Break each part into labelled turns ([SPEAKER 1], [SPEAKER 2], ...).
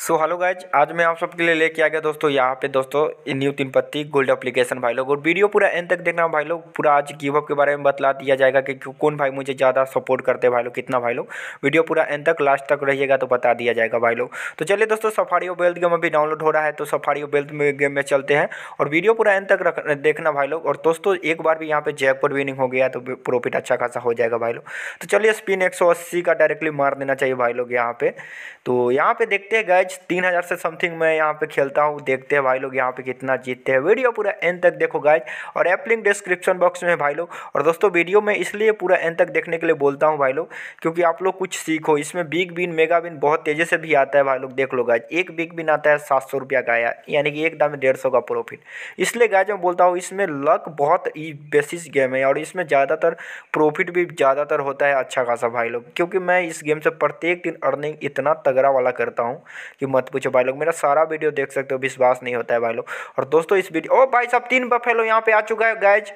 [SPEAKER 1] so hello guys आज मैं आप सबके लिए लेके आ गया दोस्तों यहाँ पे दोस्तों न्यू तीन पत्ती गोल्ड एप्लीकेशन भाई लोग और वीडियो पूरा एंड तक देखना भाई लोग पूरा आज गिव अप के बारे में बतला दिया जाएगा कि कौन भाई मुझे ज़्यादा सपोर्ट करते हैं भाई लोग कितना भाई लोग वीडियो पूरा एंड तक लास्ट तक रहिएगा तो बता दिया जाएगा भाई लोग तो चलिए दोस्तों सफारी और बेल्ट गेम अभी डाउनलोड हो रहा है तो सफारी और बेल्ट में गेम में चलते हैं और वीडियो पूरा एंड तक देखना भाई लोग और दोस्तों एक बार भी यहाँ पे जयपुर विनिंग हो गया तो प्रॉफिट अच्छा खासा हो जाएगा भाई लोग तो चलिए स्पिन एक का डायरेक्टली मार देना चाहिए भाई लोग यहाँ पे तो यहाँ पे देखते हैं गए गाइज तीन हज़ार से समथिंग मैं यहाँ पे खेलता हूँ देखते हैं भाई लोग यहाँ पे कितना जीतते हैं वीडियो पूरा एंड तक देखो गाइज और ऐप लिंक डिस्क्रिप्शन बॉक्स में है भाई लोग और दोस्तों वीडियो में इसलिए पूरा एंड तक देखने के लिए बोलता हूँ भाई लोग क्योंकि आप लोग कुछ सीखो इसमें बिग बिन मेगा बिन बहुत तेज़ी से भी आता है भाई लोग देख लो गाइज एक बिग बिन आता है सात सौ रुपया का आया यानी कि एक दाम में डेढ़ सौ का प्रॉफिट इसलिए गाइज मैं बोलता हूँ इसमें लक बहुत ही बेसिस गेम है और इसमें ज़्यादातर प्रॉफिट भी ज़्यादातर होता है अच्छा खासा भाई लोग क्योंकि मैं इस गेम से प्रत्येक दिन अर्निंग इतना तगड़ा वाला करता हूँ कि मत पूछो भाई लोग मेरा सारा वीडियो देख सकते हो विश्वास नहीं होता है भाई लोग और दोस्तों इस वीडियो ओ भाई साहब तीन बफेलो यहाँ पे आ चुका है गैज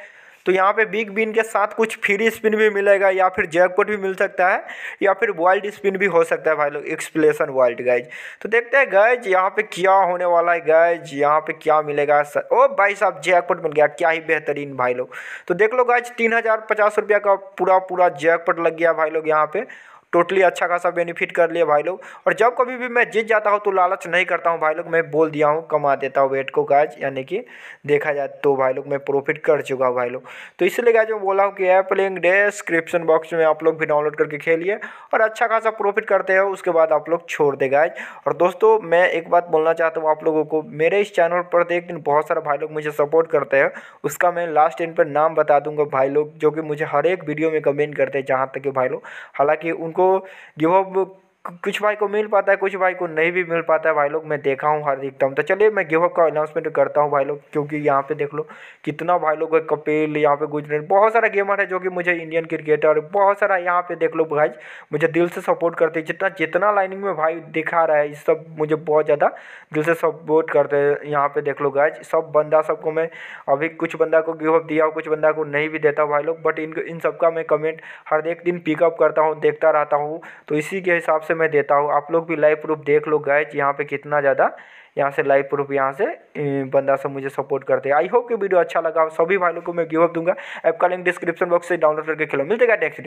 [SPEAKER 1] तो यहाँ पे बिग बिन के साथ कुछ फ्री स्पिन भी मिलेगा या फिर जैकपॉट भी मिल सकता है या फिर वाइल्ड स्पिन भी हो सकता है भाई लोग एक्सप्लेसन वाइल्ड गैज तो देखते हैं गैज यहाँ पे क्या होने वाला है गैज यहाँ पे क्या मिलेगा सर ओ भाई साहब जैकपॉट मिल गया क्या ही बेहतरीन भाई लोग तो देख लो गैज तीन हज़ार पचास रुपया का पूरा पूरा जैकपट लग गया भाई लोग यहाँ पे टोटली अच्छा खासा बेनिफिट कर लिए भाई लोग और जब कभी भी मैं जीत जाता हूँ तो लालच नहीं करता हूँ भाई लोग मैं बोल दिया हूँ कमा देता हूँ वेट को गाज यानी कि देखा जाए तो भाई लोग मैं प्रॉफिट कर चुका हूँ भाई लोग तो इसलिए गाज मैं बोला हूँ कि ऐप लिंक डिस्क्रिप्शन बॉक्स में आप लोग भी डाउनलोड करके खेलिए और अच्छा खासा प्रॉफिट करते हो उसके बाद आप लोग छोड़ दे गाज और दोस्तों मैं एक बात बोलना चाहता हूँ आप लोगों को मेरे इस चैनल पर प्रत्येक तो दिन बहुत सारा भाई लोग मुझे सपोर्ट करते हैं उसका मैं लास्ट इन पर नाम बता दूंगा भाई लोग जो कि मुझे हर एक वीडियो में कमेंट करते हैं जहाँ तक कि भाई लोग हालांकि उनको को गेहूँ कुछ भाई को मिल पाता है कुछ भाई को नहीं भी मिल पाता है भाई लोग मैं देखा हूँ हर देखता तो चलिए मैं गेहूँ का अनाउंसमेंट करता हूँ भाई लोग क्योंकि यहाँ पे देख लो कितना भाई लोग है कपिल यहाँ पे गुजरेल बहुत सारा गेमर है जो कि मुझे इंडियन क्रिकेटर बहुत सारा यहाँ पे देख लो भाई मुझे दिल से सपोर्ट करते हैं जितना जितना लाइनिंग में भाई दिखा रहा है इस सब मुझे बहुत ज़्यादा दिल से सपोर्ट करते हैं यहाँ पे देख लो गाइज सब बंदा सबको मैं अभी कुछ बंदा को गेहूँ दिया हूँ कुछ बंदा को नहीं भी देता भाई लोग बट इन इन सबका मैं कमेंट हर एक दिन पिकअप करता हूँ देखता रहता हूँ तो इसी के हिसाब से मैं देता हूँ आप लोग भी लाइव प्रूफ देख लो गए यहाँ पे कितना ज़्यादा यहाँ से लाइव प्रूफ यहाँ से बंदा सब मुझे सपोर्ट करते हैं आई होप कि वीडियो अच्छा लगा सभी भाई लोग को मैं गिव अप दूंगा ऐप का लिंक डिस्क्रिप्शन बॉक्स से डाउनलोड करके खेलो मिलते जाएगा नेक्स्ट